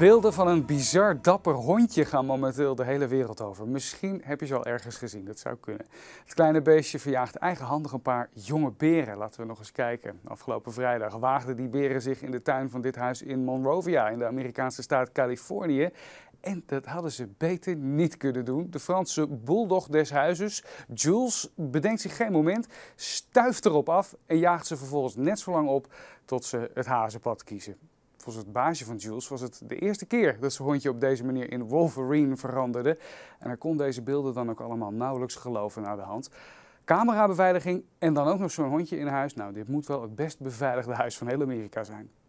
Beelden van een bizar dapper hondje gaan momenteel de hele wereld over. Misschien heb je ze al ergens gezien, dat zou kunnen. Het kleine beestje verjaagt eigenhandig een paar jonge beren. Laten we nog eens kijken. Afgelopen vrijdag waagden die beren zich in de tuin van dit huis in Monrovia in de Amerikaanse staat Californië. En dat hadden ze beter niet kunnen doen. De Franse bulldog des huizes, Jules, bedenkt zich geen moment, stuift erop af en jaagt ze vervolgens net zo lang op tot ze het hazenpad kiezen volgens het baasje van Jules was het de eerste keer dat zijn hondje op deze manier in Wolverine veranderde. En hij kon deze beelden dan ook allemaal nauwelijks geloven naar de hand. Camerabeveiliging en dan ook nog zo'n hondje in huis. Nou, dit moet wel het best beveiligde huis van heel Amerika zijn.